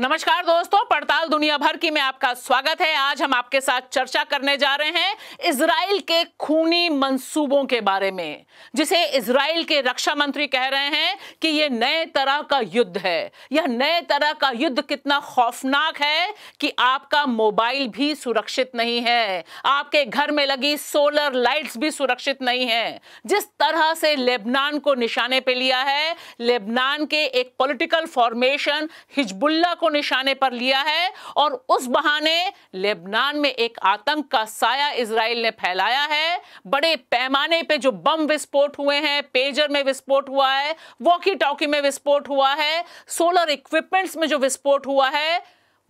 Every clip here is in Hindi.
नमस्कार दोस्तों पड़ताल दुनिया भर की में आपका स्वागत है आज हम आपके साथ चर्चा करने जा रहे हैं इसराइल के खूनी मंसूबों के बारे में जिसे इसराइल के रक्षा मंत्री कह रहे हैं कि यह नए तरह का युद्ध है यह नए तरह का युद्ध कितना खौफनाक है कि आपका मोबाइल भी सुरक्षित नहीं है आपके घर में लगी सोलर लाइट्स भी सुरक्षित नहीं है जिस तरह से लेबनान को निशाने पर लिया है लेबनान के एक पोलिटिकल फॉर्मेशन हिजबुल्ला को निशाने पर लिया है और उस बहाने लेबनान में एक आतंक का साया इसराइल ने फैलाया है बड़े पैमाने पे जो बम विस्फोट हुए हैं पेजर में विस्फोट हुआ है वॉकी टॉकी में विस्फोट हुआ है सोलर इक्विपमेंट्स में जो विस्फोट हुआ है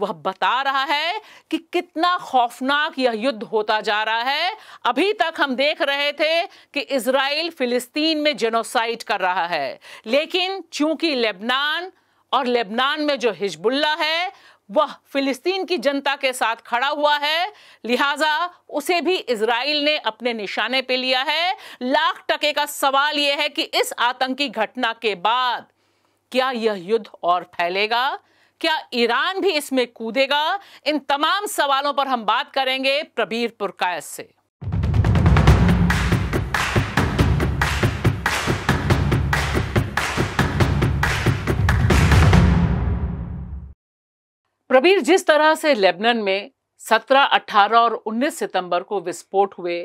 वह बता रहा है कि कितना खौफनाक यह युद्ध होता जा रहा है अभी तक हम देख रहे थे कि इसराइल फिलिस्तीन में जेनोसाइड कर रहा है लेकिन चूंकि लेबनान और लेबनान में जो हिजबुल्ला है वह फिलिस्तीन की जनता के साथ खड़ा हुआ है लिहाजा उसे भी इसराइल ने अपने निशाने पे लिया है लाख टके का सवाल यह है कि इस आतंकी घटना के बाद क्या यह युद्ध और फैलेगा क्या ईरान भी इसमें कूदेगा इन तमाम सवालों पर हम बात करेंगे प्रबीर पुरकायस से प्रबीर जिस तरह से लेबनन में 17, 18 और 19 सितंबर को विस्फोट हुए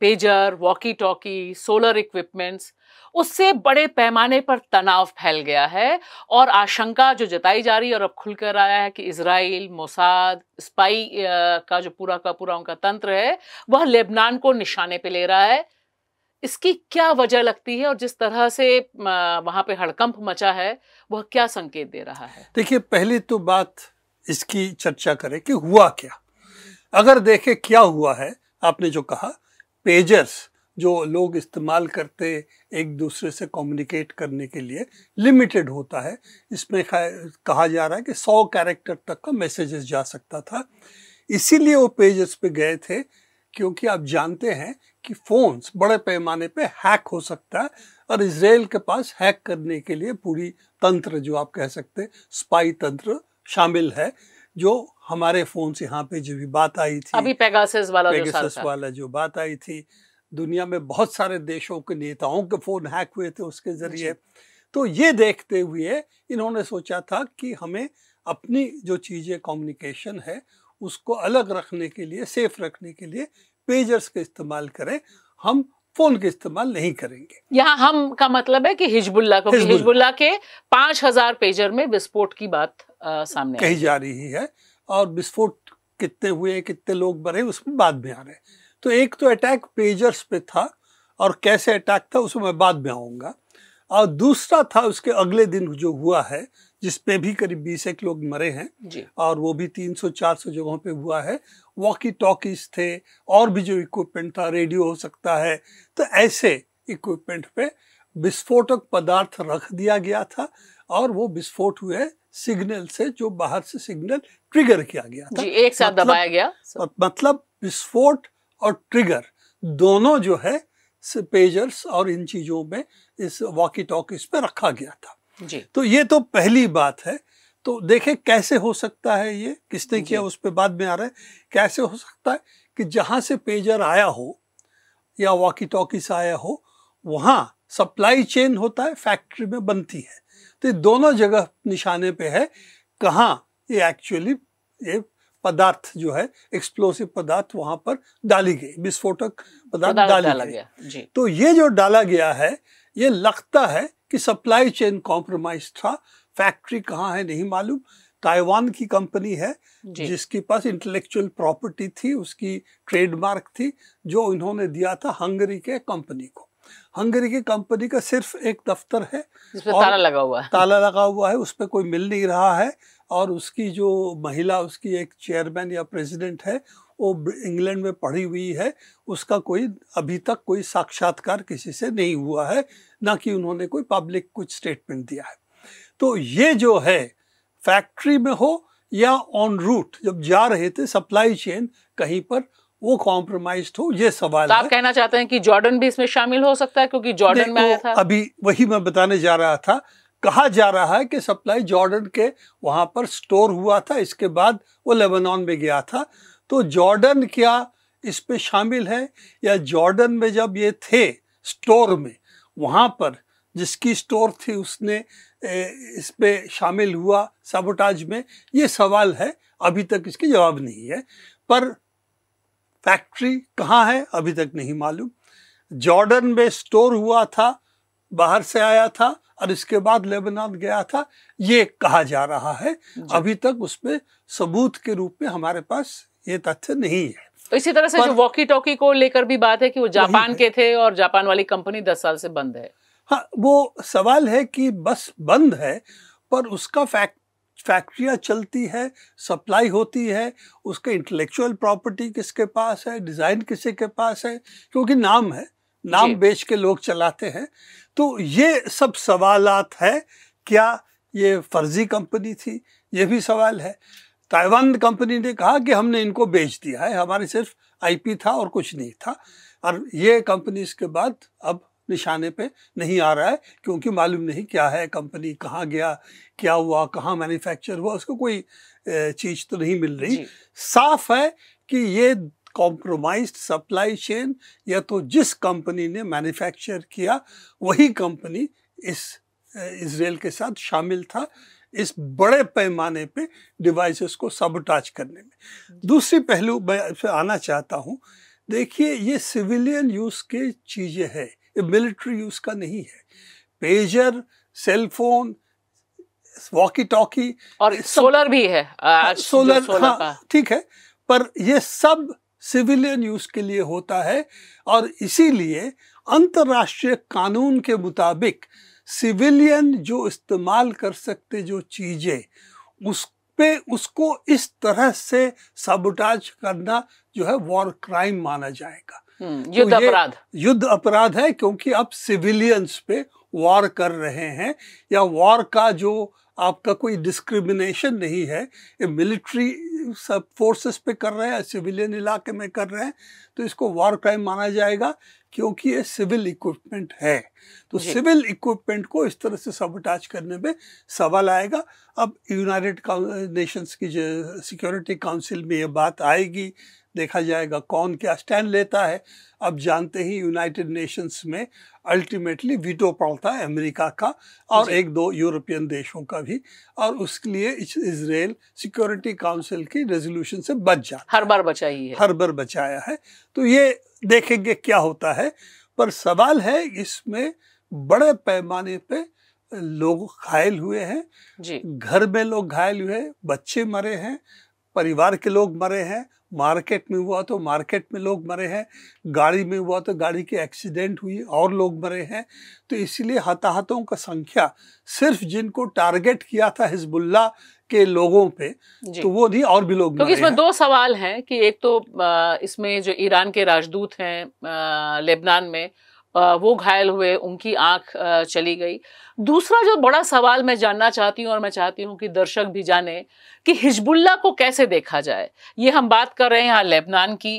pager walkie talkie solar equipments उससे बड़े पैमाने पर तनाव फैल गया है और आशंका जो जताई जा रही है और अब खुलकर आया है कि इसराइल मोसाद स्पाई का जो पूरा का पूरा उनका तंत्र है वह लेबनान को निशाने पे ले रहा है इसकी क्या वजह लगती है और जिस तरह से वहाँ पे हड़कंप मचा है वह क्या संकेत दे रहा है देखिए पहले तो बात इसकी चर्चा करें कि हुआ क्या अगर देखें क्या हुआ है आपने जो कहा पेजर्स जो लोग इस्तेमाल करते एक दूसरे से कम्युनिकेट करने के लिए लिमिटेड होता है इसमें कहा जा रहा है कि सौ कैरेक्टर तक का मैसेजेस जा सकता था इसीलिए वो पेजेस पे गए थे क्योंकि आप जानते हैं कि फ़ोन्स बड़े पैमाने पे हैक हो सकता है और इसराइल के पास हैक करने के लिए पूरी तंत्र जो आप कह सकते हैं स्पाई तंत्र शामिल है जो हमारे फोन से यहाँ पे जो भी बात आई थी अभी पेगासस वाला पेगासस जो वाला जो बात आई थी दुनिया में बहुत सारे देशों के नेताओं के फोन हैक हुए थे उसके जरिए तो ये देखते हुए इन्होंने सोचा था कि हमें अपनी जो चीज़ें कम्युनिकेशन है उसको अलग रखने के लिए सेफ रखने के लिए पेजर्स का इस्तेमाल करें हम फोन का इस्तेमाल नहीं करेंगे यहाँ हम का मतलब है कि हिजबुल्ला को हिजबुल्ला के पांच हजार पेजर में विस्फोट की बात सामने कही जा रही है और विस्फोट कितने हुए कितने लोग मरे उसमें बाद में आ रहे हैं तो एक तो अटैक पेजर्स पे था और कैसे अटैक था उसमें मैं बाद में आऊँगा और दूसरा था उसके अगले दिन जो हुआ है जिसमें भी करीब बीस एक लोग मरे हैं और वो भी 300-400 जगहों पे हुआ है वॉकी टॉकीज थे और भी जो इक्विपमेंट था रेडियो हो सकता है तो ऐसे इक्विपमेंट पे विस्फोटक पदार्थ रख दिया गया था और वो विस्फोट हुए सिग्नल से जो बाहर से सिग्नल ट्रिगर किया गया था जी, एक साथ मतलब, दबाया गया मतलब विस्फोट और ट्रिगर दोनों जो है पेजर्स और इन चीजों में इस वॉकी टॉकीज पे रखा गया था जी। तो ये तो पहली बात है तो देखें कैसे हो सकता है ये किसने किया उस पर बाद में आ रहा है कैसे हो सकता है कि जहां से पेजर आया हो या वॉकी टॉकीस आया हो वहाँ सप्लाई चेन होता है फैक्ट्री में बनती है तो दोनों जगह निशाने पे है कहाँ ये एक्चुअली ये पदार्थ जो है एक्सप्लोसिव पदार्थ वहां पर डाली गई विस्फोटक पदार्थ डाला गया जी। तो ये जो डाला गया है ये लगता है कि सप्लाई चेन कॉम्प्रोमाइज था फैक्ट्री कहाँ है नहीं मालूम ताइवान की कंपनी है जिसके पास इंटेलेक्चुअल प्रॉपर्टी थी उसकी ट्रेडमार्क थी जो इन्होंने दिया था हंगरी के कंपनी को हंगरी की कंपनी का सिर्फ एक दफ्तर है और ताला लगा हुआ है ताला लगा हुआ है उस पर कोई मिल नहीं रहा है और उसकी जो महिला उसकी एक चेयरमैन या प्रेसिडेंट है वो इंग्लैंड में पढ़ी हुई है उसका कोई अभी तक कोई साक्षात्कार किसी से नहीं हुआ है ना कि उन्होंने कोई पब्लिक कुछ स्टेटमेंट दिया है तो ये जो है फैक्ट्री में हो या ऑन रूट जब जा रहे थे सप्लाई चेन कहीं पर वो कॉम्प्रोमाइज हो तो ये सवाल तो आप कहना चाहते हैं कि जॉर्डन भी इसमें शामिल हो सकता है क्योंकि जॉर्डन में आया था अभी वही मैं बताने जा रहा था कहा जा रहा है कि सप्लाई जॉर्डन के वहाँ पर स्टोर हुआ था इसके बाद वो लेबनान में गया था तो जॉर्डन क्या इस पे शामिल है या जॉर्डन में जब ये थे स्टोर में वहाँ पर जिसकी स्टोर थी उसने इस पे शामिल हुआ सबोटाज में ये सवाल है अभी तक इसके जवाब नहीं है पर फैक्ट्री कहाँ है अभी तक नहीं मालूम जॉर्डन में स्टोर हुआ था बाहर से आया था और इसके बाद लेबनान गया था ये कहा जा रहा है अभी तक उसमें सबूत के रूप में हमारे पास ये तथ्य नहीं है तो इसी तरह से जो वॉकी टॉकी को लेकर भी बात है कि वो जापान के थे और जापान वाली कंपनी दस साल से बंद है हाँ वो सवाल है कि बस बंद है पर उसका फैक्ट फैक्ट्रियाँ चलती है सप्लाई होती है उसके इंटेलेक्चुअल प्रॉपर्टी किसके पास है डिज़ाइन किसी के पास है क्योंकि नाम है नाम बेच के लोग चलाते हैं तो ये सब सवालात है क्या ये फर्जी कंपनी थी ये भी सवाल है ताइवान कंपनी ने कहा कि हमने इनको बेच दिया है हमारे सिर्फ आईपी था और कुछ नहीं था और ये कंपनी इसके बाद अब निशाने पे नहीं आ रहा है क्योंकि मालूम नहीं क्या है कंपनी कहाँ गया क्या हुआ कहाँ मैन्युफैक्चर हुआ उसको कोई चीज़ तो नहीं मिल रही साफ है कि ये कॉम्प्रोमाइज सप्लाई चेन या तो जिस कंपनी ने मैन्युफैक्चर किया वही कंपनी इस इसराइल के साथ शामिल था इस बड़े पैमाने पे डिवाइसेस को सबटाच करने में दूसरी पहलू मैं आना चाहता हूँ देखिए ये सिविलियन यूज़ के चीज़ें हैं ये मिलिट्री यूज़ का नहीं है pager cellphone walkie talkie solar सोलर भी है आ, सोलर, हाँ, हाँ ठीक है पर ये सब सिविलियन यूज के लिए होता है और इसीलिए अंतर्राष्ट्रीय कानून के मुताबिक सिविलियन जो इस्तेमाल कर सकते जो चीज़ें उस पे उसको इस तरह से सबोटाज करना जो है वॉर क्राइम माना जाएगा हम्म, युद्ध तो अपराध युद्ध अपराध है क्योंकि आप सिविलियंस पे वॉर कर रहे हैं या वॉर का जो आपका कोई डिस्क्रिमिनेशन नहीं है ये मिलिट्री सब फोर्सेस पे कर रहे हैं सिविलियन इलाके में कर रहे हैं तो इसको वॉर क्राइम माना जाएगा क्योंकि ये सिविल इक्विपमेंट है तो सिविल इक्विपमेंट को इस तरह से सबटाच करने में सवाल आएगा अब यूनाइटेड नेशंस की जो सिक्योरिटी काउंसिल में ये बात आएगी देखा जाएगा कौन क्या स्टैंड लेता है अब जानते ही यूनाइटेड नेशंस में अल्टीमेटली वीटो पड़ता है अमेरिका का और एक दो यूरोपियन देशों का भी और उसके लिए इसराइल सिक्योरिटी काउंसिल की रेजोल्यूशन से बच जा हर बार बचाई है हर बार बचाया है तो ये देखेंगे क्या होता है पर सवाल है इसमें बड़े पैमाने पे लोग घायल हुए हैं घर में लोग घायल हुए बच्चे मरे हैं परिवार के लोग मरे हैं मार्केट में हुआ तो मार्केट में लोग मरे हैं गाड़ी में हुआ तो गाड़ी के एक्सीडेंट हुई और लोग मरे हैं तो इसलिए हताहतों का संख्या सिर्फ जिनको टारगेट किया था हिजबुल्ला के लोगों पे तो वो नहीं और भी लोग क्योंकि तो इसमें दो सवाल हैं कि एक तो इसमें जो ईरान के राजदूत हैं लेबनान में वो घायल हुए उनकी आंख चली गई दूसरा जो बड़ा सवाल मैं जानना चाहती हूँ और मैं चाहती हूँ कि दर्शक भी जाने कि हिजबुल्ला को कैसे देखा जाए ये हम बात कर रहे हैं यहाँ लेबनान की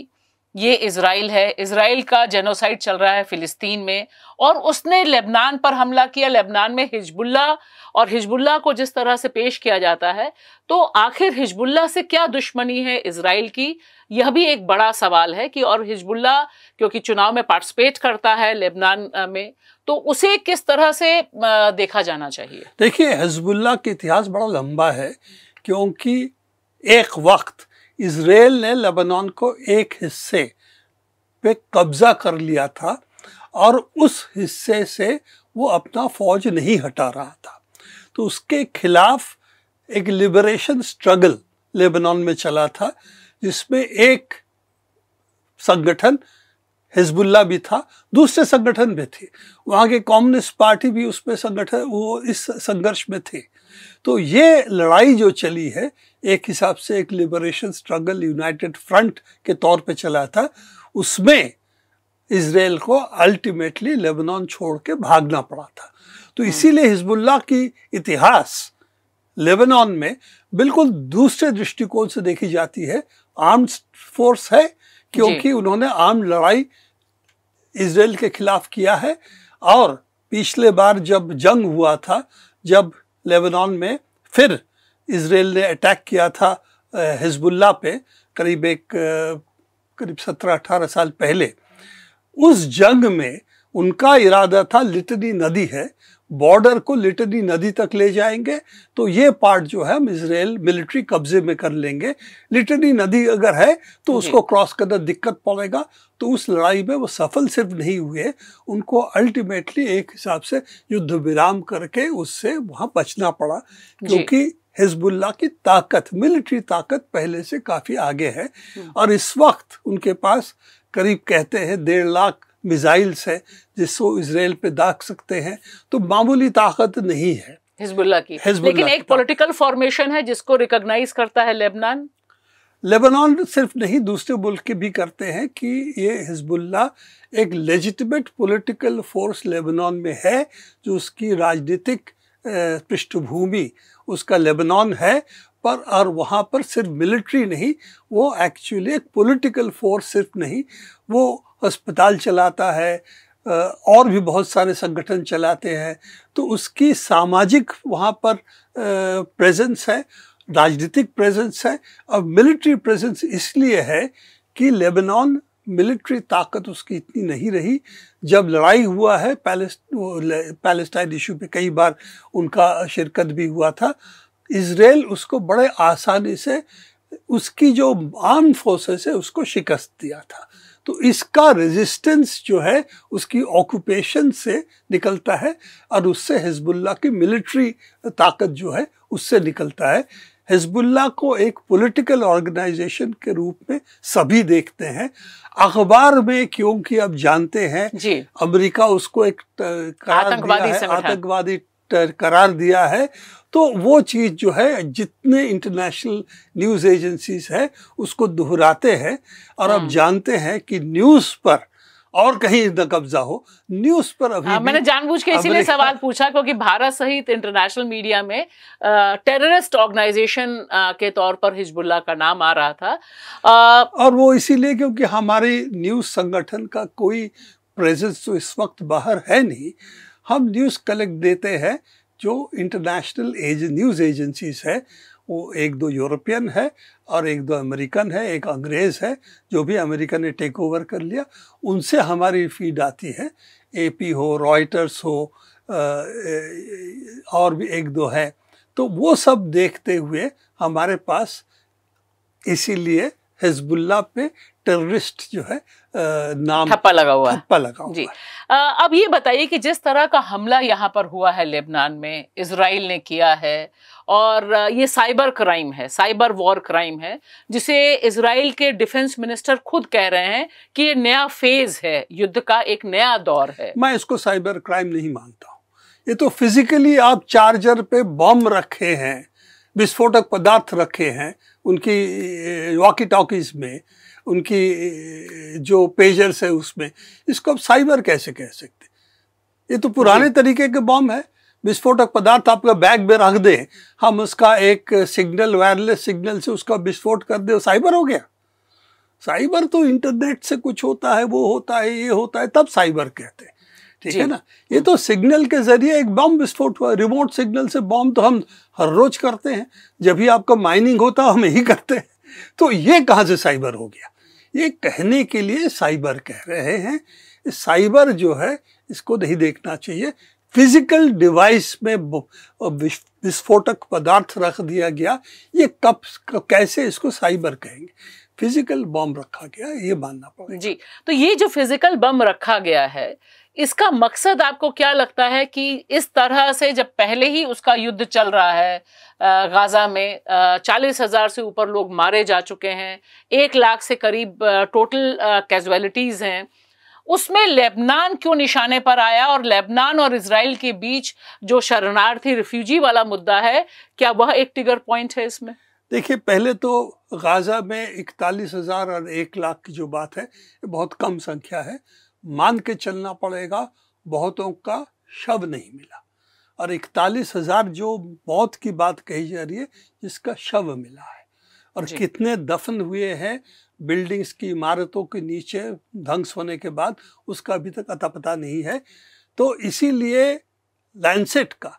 ये इसराइल है इसराइल का जेनोसाइड चल रहा है फ़िलिस्तीन में और उसने लेबनान पर हमला किया लेबनान में हिजबुल्ला और हिजबुल्ला को जिस तरह से पेश किया जाता है तो आखिर हिजबुल्ला से क्या दुश्मनी है इसराइल की यह भी एक बड़ा सवाल है कि और हिजबुल्ला क्योंकि चुनाव में पार्टिसिपेट करता है लेबनान में तो उसे किस तरह से देखा जाना चाहिए देखिए हिजबुल्ला का इतिहास बड़ा लंबा है क्योंकि एक वक्त इसराइल ने लेबनान को एक हिस्से पे कब्जा कर लिया था और उस हिस्से से वो अपना फौज नहीं हटा रहा था तो उसके खिलाफ एक लिबरेशन स्ट्रगल लेबनान में चला था जिसमें एक संगठन हिजबुल्ला भी था दूसरे संगठन भी थे वहाँ के कम्युनिस्ट पार्टी भी उसमें संगठन वो इस संघर्ष में थे तो ये लड़ाई जो चली है एक हिसाब से एक लिबरेशन स्ट्रगल यूनाइटेड फ्रंट के तौर पे चला था उसमें इसराइल को अल्टीमेटली लेबनान छोड़ के भागना पड़ा था तो हाँ। इसीलिए हिजबुल्ला की इतिहास लेबनान में बिल्कुल दूसरे दृष्टिकोण से देखी जाती है आर्म्स फोर्स है क्योंकि उन्होंने आम लड़ाई इसराइल के खिलाफ किया है और पिछले बार जब जंग हुआ था जब लेबनान में फिर इसराइल ने अटैक किया था हिजबुल्ला पे करीब एक करीब सत्रह अठारह साल पहले उस जंग में उनका इरादा था लिटनी नदी है बॉर्डर को लिटनी नदी तक ले जाएंगे तो ये पार्ट जो है हम इसराइल मिलिट्री कब्जे में कर लेंगे लिटनी नदी अगर है तो हम्म। उसको क्रॉस करना दिक्कत पड़ेगा तो उस लड़ाई में वो सफल सिर्फ नहीं हुए उनको अल्टीमेटली एक हिसाब से युद्ध विराम करके उससे वहाँ बचना पड़ा क्योंकि हिजबुल्ला की ताकत मिलिट्री ताकत पहले से काफ़ी आगे है हम्म। और इस वक्त उनके पास करीब कहते हैं डेढ़ लाख मिज़ाइल्स हैं जिसको इसराइल पे दाग सकते हैं तो मामूली ताकत नहीं है हिजबुल्ला की हिजबुल्ला लेकिन एक पॉलिटिकल फॉर्मेशन है जिसको रिकॉग्नाइज करता है लेबनान लेबनान सिर्फ नहीं दूसरे मुल्क के भी करते हैं कि ये हिजबुल्ला एक लेजिटिमेट पॉलिटिकल फोर्स लेबनान में है जो उसकी राजनीतिक पृष्ठभूमि उसका लेबनान है पर और वहाँ पर सिर्फ मिलिट्री नहीं वो एक्चुअली एक पॉलिटिकल फोर्स सिर्फ नहीं वो अस्पताल चलाता है और भी बहुत सारे संगठन चलाते हैं तो उसकी सामाजिक वहाँ पर प्रेजेंस है राजनीतिक प्रेजेंस है और मिलिट्री प्रेजेंस इसलिए है कि लेबनान मिलिट्री ताकत उसकी इतनी नहीं रही जब लड़ाई हुआ है पैलेस्टाइन इशू पे कई बार उनका शिरकत भी हुआ था इसराइल उसको बड़े आसानी से उसकी जो आर्म फोर्सेस है उसको शिकस्त दिया था तो इसका रेजिस्टेंस जो है उसकी ऑक्यूपेशन से निकलता है और उससे हिजबुल्ला की मिलिट्री ताकत जो है उससे निकलता है हिजबुल्ला को एक पॉलिटिकल ऑर्गेनाइजेशन के रूप में सभी देखते हैं अखबार में क्योंकि अब जानते हैं अमेरिका उसको एक आतंकवादी आतंकवादी करार दिया है तो वो चीज़ जो है जितने इंटरनेशनल न्यूज़ एजेंसीज है उसको दोहराते हैं और अब हम्म। जानते हैं कि न्यूज़ पर और कहीं इतना कब्जा हो न्यूज पर अभी आ, हाँ, मैंने जानबूझ के इसीलिए सवाल पूछा क्योंकि भारत सहित इंटरनेशनल मीडिया में टेररिस्ट ऑर्गेनाइजेशन के तौर पर हिजबुल्ला का नाम आ रहा था आ, और वो इसीलिए क्योंकि हमारे न्यूज संगठन का कोई प्रेजेंस तो इस वक्त बाहर है नहीं हम न्यूज़ कलेक्ट देते हैं जो इंटरनेशनल एज न्यूज़ एजेंसीज है वो एक दो यूरोपियन है और एक दो अमेरिकन है एक अंग्रेज़ है जो भी अमेरिका ने टेक ओवर कर लिया उनसे हमारी फीड आती है एपी हो रॉयटर्स हो और भी एक दो है तो वो सब देखते हुए हमारे पास इसीलिए हिजबुल्ला पे टेररिस्ट जो है नाम थप्पा लगा हुआ थप्पा लगा हुआ जी आ, अब ये बताइए कि जिस तरह का हमला यहाँ पर हुआ है लेबनान में इसराइल ने किया है और ये साइबर क्राइम है साइबर वॉर क्राइम है जिसे इसराइल के डिफेंस मिनिस्टर खुद कह रहे हैं कि ये नया फेज है युद्ध का एक नया दौर है मैं इसको साइबर क्राइम नहीं मानता हूँ ये तो फिजिकली आप चार्जर पे बम रखे हैं विस्फोटक पदार्थ रखे हैं उनकी वॉकी टॉकीज में उनकी जो पेजर्स है उसमें इसको आप साइबर कैसे कह सकते ये तो पुराने तरीके के बॉम्ब है विस्फोटक पदार्थ आपका बैग में रख दें हम उसका एक सिग्नल वायरलेस सिग्नल से उसका विस्फोट कर दे साइबर हो गया साइबर तो इंटरनेट से कुछ होता है वो होता है ये होता है तब साइबर कहते हैं ठीक है ना ये तो सिग्नल के जरिए एक बम विस्फोट हुआ रिमोट सिग्नल से बॉम्ब तो हम हर रोज करते हैं जब भी आपका माइनिंग होता हम यही करते हैं तो ये कहाँ से साइबर हो गया ये कहने के लिए साइबर कह रहे हैं साइबर जो है इसको नहीं देखना चाहिए फिजिकल डिवाइस में विस्फोटक पदार्थ रख दिया गया ये कब कैसे इसको साइबर कहेंगे फिजिकल बम रखा गया ये मानना पड़ेगा जी तो ये जो फिजिकल बम रखा गया है इसका मकसद आपको क्या लगता है कि इस तरह से जब पहले ही उसका युद्ध चल रहा है गाज़ा में चालीस हज़ार से ऊपर लोग मारे जा चुके हैं एक लाख से करीब टोटल कैजुअलिटीज़ हैं उसमें लेबनान क्यों निशाने पर आया और लेबनान और इसराइल के बीच जो शरणार्थी रिफ्यूजी वाला मुद्दा है क्या वह एक टिगर पॉइंट है इसमें देखिए पहले तो गाज़ा में इकतालीस हज़ार और एक लाख की जो बात है बहुत कम संख्या है मान के चलना पड़ेगा बहुतों का शव नहीं मिला और इकतालीस हजार जो मौत की बात कही जा रही है जिसका शव मिला है और कितने दफन हुए हैं बिल्डिंग्स की इमारतों के नीचे ध्वंस होने के बाद उसका अभी तक अता पता नहीं है तो इसीलिए लैंसेट का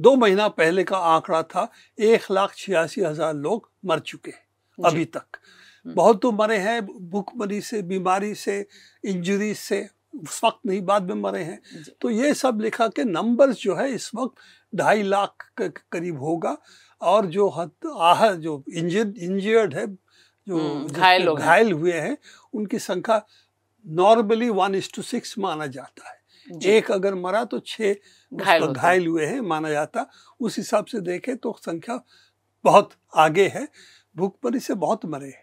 दो महीना पहले का आंकड़ा था एक लाख छियासी हजार लोग मर चुके हैं अभी तक हम्म। बहुत तो मरे हैं भूखमरी से बीमारी से इंजरी से उस वक्त नहीं बाद में मरे हैं तो ये सब लिखा के नंबर्स जो है इस वक्त ढाई लाख के करीब होगा और जो हत आह जो इंजर्ड इंजर्ड है जो हम्म, घायल घायल हुए हैं उनकी संख्या normally one is to six माना जाता है एक अगर मरा तो छः घायल घायल हुए हैं माना जाता उस हिसाब से देखें तो संख्या बहुत आगे है भूखमरी से बहुत मरे हैं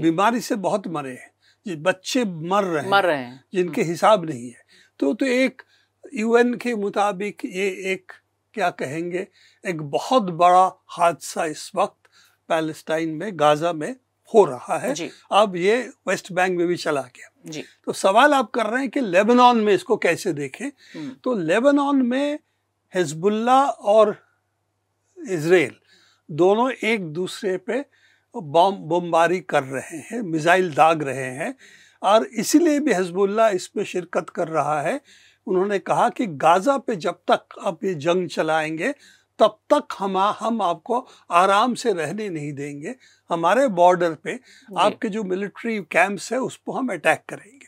बीमारी से बहुत मरे हैं ये बच्चे मर रहे मर रहे हैं जिनके हाँ। हिसाब नहीं है तो तो एक यूएन के मुताबिक ये एक क्या कहेंगे एक बहुत बड़ा हादसा इस वक्त पैलेस्टाइन में गाजा में हो रहा है अब ये वेस्ट बैंक में भी चला गया जी। तो सवाल आप कर रहे हैं कि लेबनान में इसको कैसे देखें हम्म। तो लेबनान में हिजबुल्ला और इसराइल दोनों एक दूसरे पे बम बमबारी कर रहे हैं मिज़ाइल दाग रहे हैं और इसीलिए भी हजबुल्ला इसमें शिरकत कर रहा है उन्होंने कहा कि गाज़ा पे जब तक आप ये जंग चलाएंगे तब तक हम हम आपको आराम से रहने नहीं देंगे हमारे बॉर्डर पे आपके जो मिलिट्री कैंप्स है उस पर हम अटैक करेंगे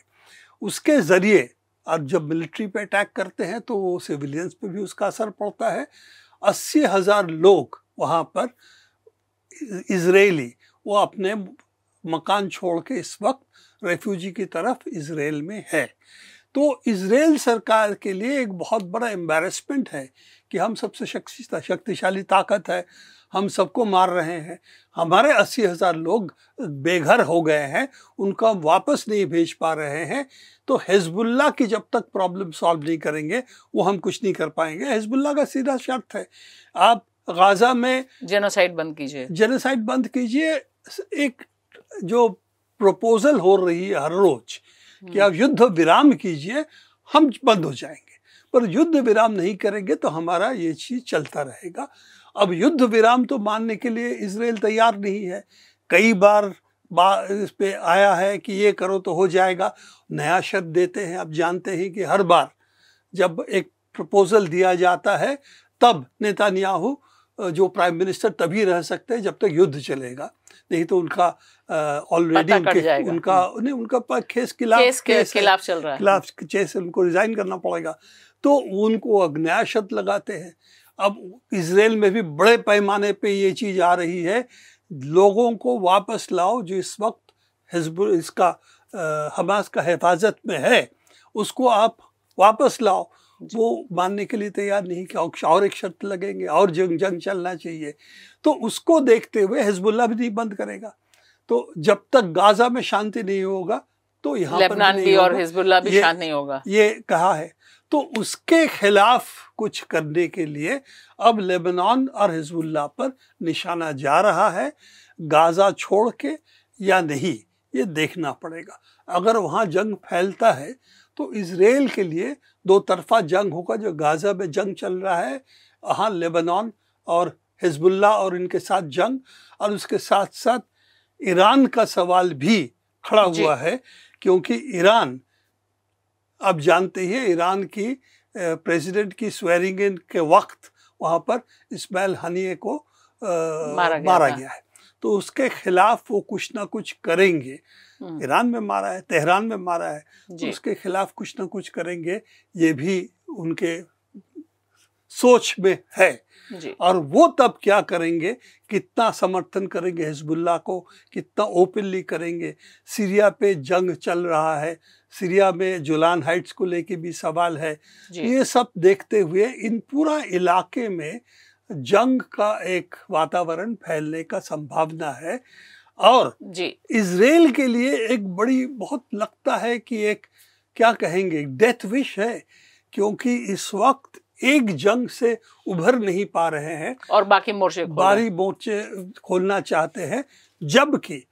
उसके ज़रिए और जब मिलिट्री पे अटैक करते हैं तो वो सिविलियंस पे भी उसका असर पड़ता है अस्सी हज़ार लोग वहाँ पर इसराइली वो अपने मकान छोड़ के इस वक्त रेफ्यूजी की तरफ इसराइल में है तो इसराइल सरकार के लिए एक बहुत बड़ा एम्बेरसमेंट है कि हम सबसे शक्तिशाली ताकत है हम सबको मार रहे हैं हमारे अस्सी हज़ार लोग बेघर हो गए हैं उनका वापस नहीं भेज पा रहे हैं तो हिजबुल्ला की जब तक प्रॉब्लम सॉल्व नहीं करेंगे वो हम कुछ नहीं कर पाएंगे हिजबुल्ला का सीधा शर्त है आप गाज़ा में जेनोसाइड बंद कीजिए जेनोसाइड बंद कीजिए एक जो प्रपोजल हो रही है हर रोज कि हम्म। आप युद्ध विराम कीजिए हम बंद हो जाएंगे पर युद्ध विराम नहीं करेंगे तो हमारा ये चीज़ चलता रहेगा अब युद्ध विराम तो मानने के लिए इसराइल तैयार नहीं है कई बार बा इस पे आया है कि ये करो तो हो जाएगा नया शब्द देते हैं आप जानते हैं कि हर बार जब एक प्रपोजल दिया जाता है तब नेतान्याहू जो प्राइम मिनिस्टर तभी रह सकते हैं जब तक युद्ध चलेगा नहीं तो उनका ऑलरेडी उनके उनका हम्म। नहीं उनका केस खिलाफ खिलाफ चल रहा है खिलाफ केस उनको रिजाइन करना पड़ेगा तो उनको अग्नया शत लगाते हैं अब इसराइल में भी बड़े पैमाने पे ये चीज़ आ रही है लोगों को वापस लाओ जो इस वक्त हिजब इसका हमास का हिफाजत में है उसको आप वापस लाओ वो मानने के लिए तैयार नहीं कि और एक शर्त लगेंगे और जंग जंग चलना चाहिए तो उसको देखते हुए हिजबुल्ला भी नहीं बंद करेगा तो जब तक गाजा में शांति नहीं होगा तो यहाँ पर भी और हिजबुल्ला भी शांत नहीं होगा ये कहा है तो उसके खिलाफ कुछ करने के लिए अब लेबनान और हिजबुल्ला पर निशाना जा रहा है गाजा छोड़ के या नहीं ये देखना पड़ेगा अगर वहाँ जंग फैलता है तो इसराइल के लिए दो तरफा जंग होगा जो गाज़ा में जंग चल रहा है हाँ लेबनान और हिजबुल्ला और इनके साथ जंग और उसके साथ साथ ईरान का सवाल भी खड़ा हुआ है क्योंकि ईरान आप जानते ही ईरान की प्रेसिडेंट की स्वेरिंग इन के वक्त वहाँ पर इस्माइल हनी को आ, मारा, गया, मारा गया है तो उसके खिलाफ वो कुछ ना कुछ करेंगे हम्म। ईरान में मारा है तेहरान में मारा है तो उसके खिलाफ कुछ ना कुछ करेंगे ये भी उनके सोच में है और वो तब क्या करेंगे कितना समर्थन करेंगे हिजबुल्ला को कितना ओपनली करेंगे सीरिया पे जंग चल रहा है सीरिया में जुलान हाइट्स को लेके भी सवाल है ये सब देखते हुए इन पूरा इलाके में जंग का एक वातावरण फैलने का संभावना है और इसराइल के लिए एक बड़ी बहुत लगता है कि एक क्या कहेंगे डेथ विश है क्योंकि इस वक्त एक जंग से उभर नहीं पा रहे हैं और बाकी मोर्चे बारी मोर्चे खोलना चाहते हैं जबकि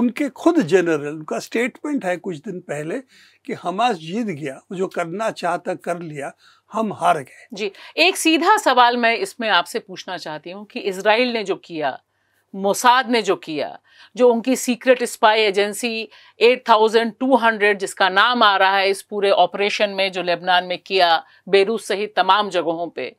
उनके खुद जनरल उनका स्टेटमेंट है कुछ दिन पहले कि हमास जीत गया जो करना चाहता कर लिया हम हार गए जी एक सीधा सवाल मैं इसमें आपसे पूछना चाहती हूँ कि इसराइल ने जो किया मोसाद ने जो किया जो उनकी सीक्रेट स्पाई एजेंसी 8,200 जिसका नाम आ रहा है इस पूरे ऑपरेशन में जो लेबनान में किया बेरूस सहित तमाम जगहों पे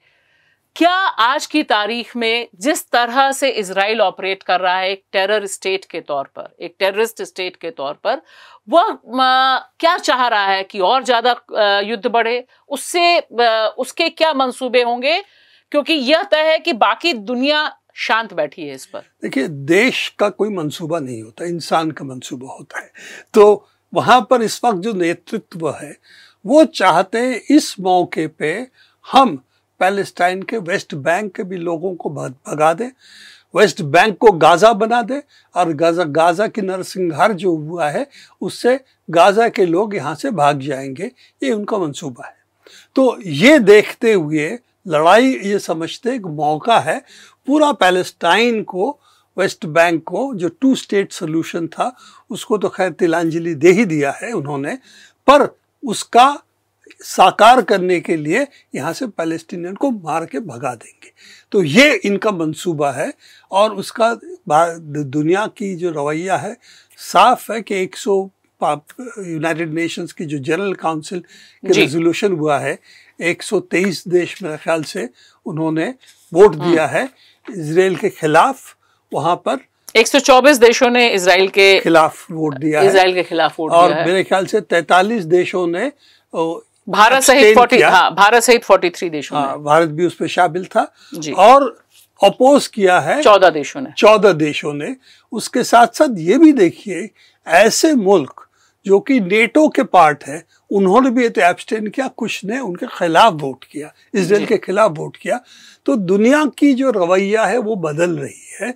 क्या आज की तारीख में जिस तरह से इसराइल ऑपरेट कर रहा है एक टेरर स्टेट के तौर पर एक टेररिस्ट स्टेट के तौर पर वह क्या चाह रहा है कि और ज़्यादा युद्ध बढ़े उससे उसके क्या मंसूबे होंगे क्योंकि यह तय है कि बाकी दुनिया शांत बैठी है इस पर देखिए देश का कोई मंसूबा नहीं होता इंसान का मंसूबा होता है तो वहाँ पर इस वक्त जो नेतृत्व है वो चाहते हैं इस मौके पे हम पैलेस्टाइन के वेस्ट बैंक के भी लोगों को भगा दें वेस्ट बैंक को गाज़ा बना दें और गाज़ा गाज़ा की नरसिंहार जो हुआ है उससे गाज़ा के लोग यहाँ से भाग जाएंगे ये उनका मंसूबा है तो ये देखते हुए लड़ाई ये समझते एक मौका है पूरा पैलेस्टाइन को वेस्ट बैंक को जो टू स्टेट सोल्यूशन था उसको तो खैर तिलांजलि दे ही दिया है उन्होंने पर उसका साकार करने के लिए यहाँ से पैलेस्टीनियन को मार के भगा देंगे तो ये इनका मंसूबा है और उसका दुनिया की जो रवैया है साफ है कि 100 यूनाइटेड नेशंस की जो जनरल काउंसिल के रेजोल्यूशन हुआ है 123 देश मेरे ख्याल से उन्होंने वोट हाँ। दिया है इसराइल के खिलाफ वहां पर 124 देशों ने इसराइल के खिलाफ वोट दिया इसराइल के खिलाफ वोट और मेरे ख्याल से 43 देशों ने भारत सहित 40 हाँ, भारत सहित 43 देशों हाँ, भारत भी उसमें शामिल था और अपोज किया है चौदह देशों ने चौदह देशों ने उसके साथ साथ ये भी देखिए ऐसे मुल्क जो कि नेटो के पार्ट है उन्होंने भी ये तो एब्सटेंड किया कुछ ने उनके खिलाफ वोट किया इसराइल के खिलाफ वोट किया तो दुनिया की जो रवैया है वो बदल रही है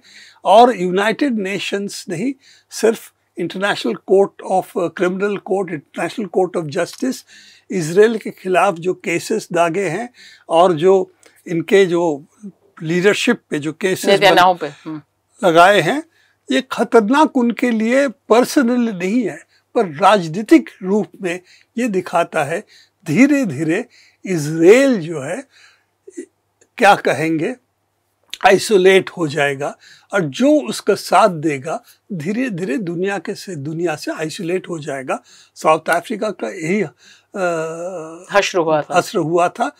और यूनाइटेड नेशंस नहीं सिर्फ international court of criminal court international court of justice Israel के खिलाफ जो केसेस दागे हैं और जो इनके जो लीडरशिप पे जो केसेस हम्म। लगाए हैं ये खतरनाक उनके लिए पर्सनल नहीं है पर राजनीतिक रूप में ये दिखाता है धीरे धीरे इसराइल जो है क्या कहेंगे आइसोलेट हो जाएगा और जो उसका साथ देगा धीरे धीरे दुनिया के से दुनिया से आइसोलेट हो जाएगा साउथ अफ्रीका का यही हश्र हुआ था हश्र हुआ था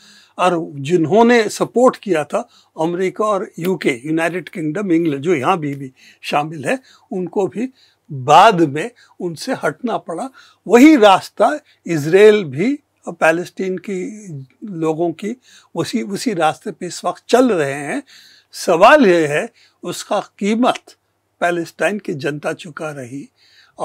और जिन्होंने सपोर्ट किया था अमेरिका और यूके यूनाइटेड किंगडम इंग्लैंड जो यहाँ भी, भी शामिल है उनको भी बाद में उनसे हटना पड़ा वही रास्ता इसराइल भी और पैलेस्टीन की लोगों की उसी उसी रास्ते पे इस वक्त चल रहे हैं सवाल यह है उसका कीमत पैलेस्टाइन की जनता चुका रही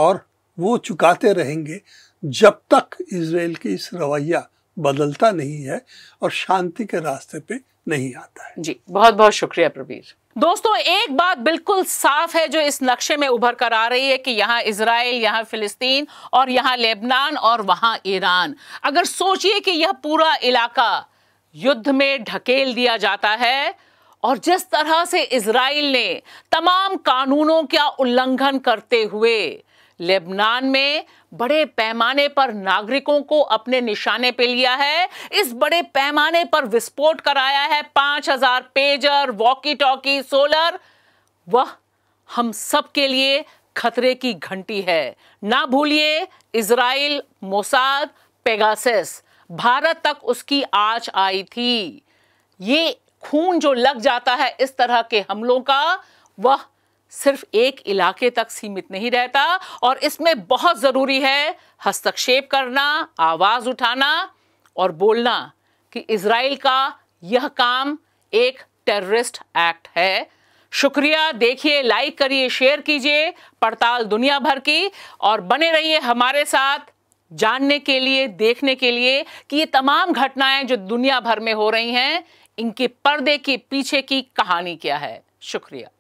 और वो चुकाते रहेंगे जब तक इसराइल की इस रवैया बदलता नहीं है और शांति के रास्ते पे नहीं आता है जी बहुत बहुत शुक्रिया प्रवीर दोस्तों एक बात बिल्कुल साफ है जो इस नक्शे में उभर कर आ रही है कि यहाँ इसराइल यहाँ फिलिस्तीन और यहाँ लेबनान और वहाँ ईरान अगर सोचिए कि यह पूरा इलाका युद्ध में ढकेल दिया जाता है और जिस तरह से इसराइल ने तमाम कानूनों का उल्लंघन करते हुए लेबनान में बड़े पैमाने पर नागरिकों को अपने निशाने पे लिया है इस बड़े पैमाने पर विस्फोट कराया है पांच हजार पेजर वॉकी टॉकी सोलर वह हम सब के लिए खतरे की घंटी है ना भूलिए इसराइल मोसाद पेगासिस भारत तक उसकी आज आई थी ये खून जो लग जाता है इस तरह के हमलों का वह सिर्फ एक इलाके तक सीमित नहीं रहता और इसमें बहुत ज़रूरी है हस्तक्षेप करना आवाज़ उठाना और बोलना कि इसराइल का यह काम एक टेररिस्ट एक्ट है शुक्रिया देखिए लाइक करिए शेयर कीजिए पड़ताल दुनिया भर की और बने रहिए हमारे साथ जानने के लिए देखने के लिए कि ये तमाम घटनाएं जो दुनिया भर में हो रही हैं इनके पर्दे के पीछे की कहानी क्या है शुक्रिया